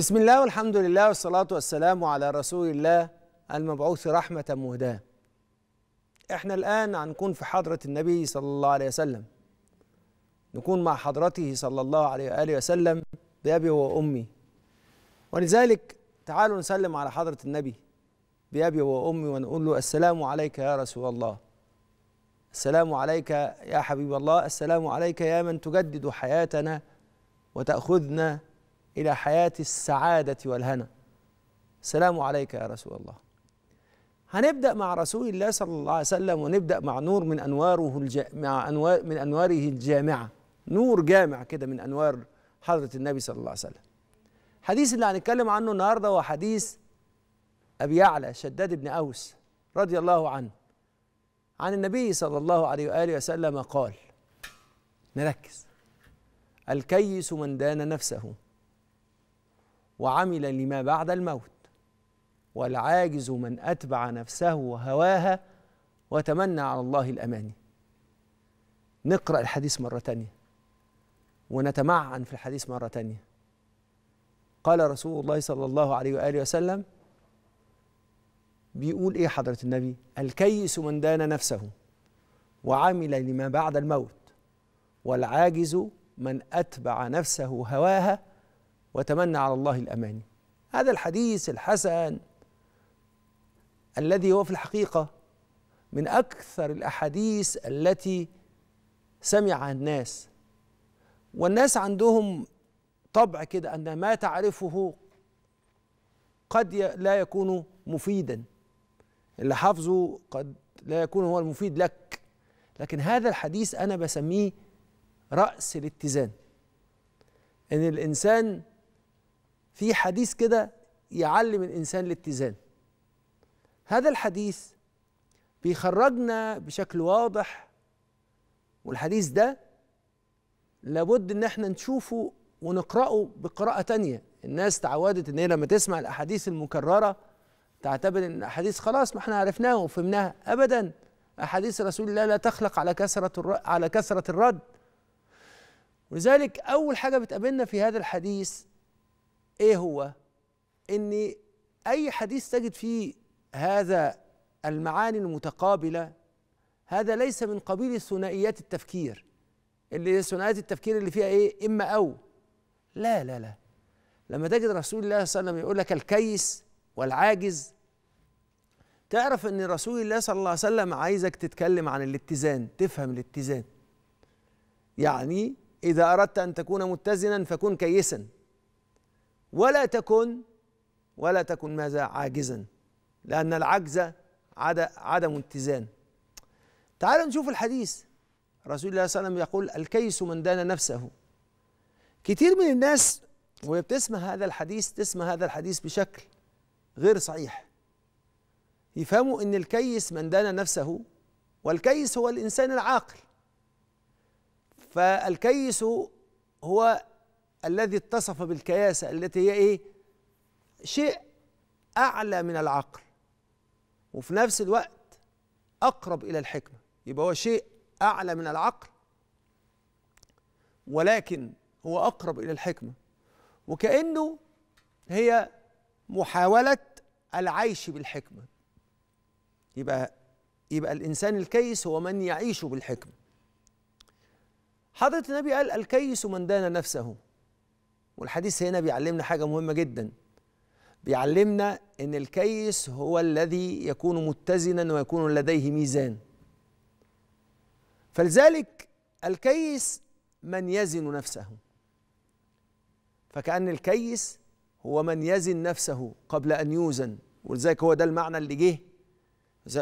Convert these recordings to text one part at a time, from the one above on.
بسم الله والحمد لله والصلاة والسلام على رسول الله المبعوث رحمة مهداة احنا الآن هنكون في حضرة النبي صلى الله عليه وسلم نكون مع حضرته صلى الله عليه وآله وسلم بأبي وأمي ولذلك تعالوا نسلم على حضرة النبي بأبي وأمي ونقول له السلام عليك يا رسول الله السلام عليك يا حبيب الله السلام عليك يا من تجدد حياتنا وتأخذنا إلى حياة السعادة والهنا السلام عليك يا رسول الله هنبدأ مع رسول الله صلى الله عليه وسلم ونبدأ مع نور من أنواره الج... مع أنوار من أنواره الجامعة نور جامع كده من أنوار حضرة النبي صلى الله عليه وسلم الحديث اللي هنتكلم عنه النهاردة هو حديث أبي يعلى شداد بن أوس رضي الله عنه عن النبي صلى الله عليه وآله وسلم قال نركز الكيس من دان نفسه وعمل لما بعد الموت والعاجز من أتبع نفسه وهواها وتمنى على الله الأماني نقرأ الحديث مرة تانية ونتمعن في الحديث مرة تانية قال رسول الله صلى الله عليه وآله وسلم بيقول إيه حضرة النبي الكيس من دان نفسه وعمل لما بعد الموت والعاجز من أتبع نفسه هواها وتمنى على الله الاماني هذا الحديث الحسن الذي هو في الحقيقه من اكثر الاحاديث التي سمعها الناس والناس عندهم طبع كده ان ما تعرفه قد لا يكون مفيدا اللي حافظه قد لا يكون هو المفيد لك لكن هذا الحديث انا بسميه راس الاتزان ان الانسان في حديث كده يعلم الانسان الاتزان هذا الحديث بيخرجنا بشكل واضح والحديث ده لابد ان احنا نشوفه ونقراه بقراءه تانية الناس تعودت ان هي لما تسمع الاحاديث المكرره تعتبر ان الاحاديث خلاص ما احنا عرفناها وفهمناها ابدا احاديث رسول الله لا تخلق على كثره على كثره الرد ولذلك اول حاجه بتقابلنا في هذا الحديث ايه هو ان اي حديث تجد فيه هذا المعاني المتقابله هذا ليس من قبيل ثنائيات التفكير اللي ثنائيات التفكير اللي فيها ايه اما او لا لا لا لما تجد رسول الله صلى الله عليه وسلم يقول لك الكيس والعاجز تعرف ان رسول الله صلى الله عليه وسلم عايزك تتكلم عن الاتزان تفهم الاتزان يعني اذا اردت ان تكون متزنا فكن كيسا ولا تكن ولا تكن ماذا عاجزا لأن العجز عدم اتزان تعال نشوف الحديث رسول الله صلى الله عليه وسلم يقول الكيس من دان نفسه كتير من الناس وهي بتسمع هذا الحديث تسمع هذا الحديث بشكل غير صحيح يفهموا ان الكيس من دان نفسه والكيس هو الانسان العاقل فالكيس هو الذي اتصف بالكياسة التي هي إيه؟ شيء أعلى من العقل وفي نفس الوقت أقرب إلى الحكمة يبقى هو شيء أعلى من العقل ولكن هو أقرب إلى الحكمة وكأنه هي محاولة العيش بالحكمة يبقى يبقى الإنسان الكيس هو من يعيش بالحكمة حضرة النبي قال الكيس من دان نفسه والحديث هنا بيعلمنا حاجة مهمة جدا بيعلمنا أن الكيس هو الذي يكون متزنا ويكون لديه ميزان فلذلك الكيس من يزن نفسه فكأن الكيس هو من يزن نفسه قبل أن يوزن ولذلك هو ده المعنى اللي جه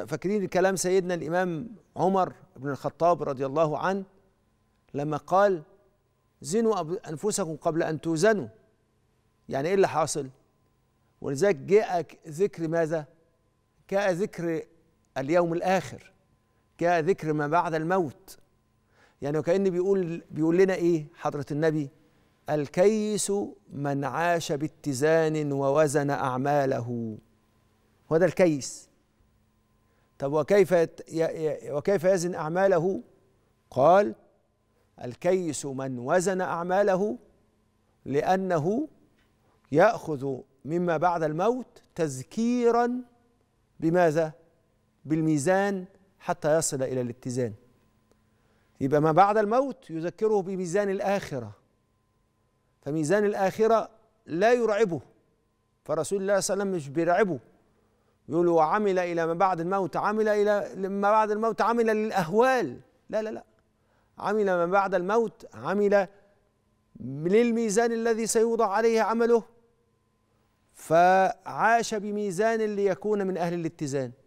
فاكرين كلام سيدنا الإمام عمر بن الخطاب رضي الله عنه لما قال زنوا أنفسكم قبل أن توزنوا يعني إيه اللي حاصل ولذلك جاء ذكر ماذا جاء ذكر اليوم الآخر جاء ذكر ما بعد الموت يعني وكأن بيقول بيقول لنا إيه حضرة النبي الكيس من عاش باتزان ووزن أعماله هو ده الكيس طب وكيف وكيف يزن أعماله قال الكيس من وزن أعماله لأنه يأخذ مما بعد الموت تذكيرا بماذا؟ بالميزان حتى يصل إلى الاتزان يبقى ما بعد الموت يذكره بميزان الآخرة فميزان الآخرة لا يرعبه فرسول الله صلى الله عليه وسلم مش بيرعبه يقول وعمل إلى ما بعد الموت عمل إلى ما بعد الموت عمل للأهوال لا لا لا عمل ما بعد الموت عمل للميزان الذي سيوضع عليه عمله فعاش بميزان ليكون من أهل الاتزان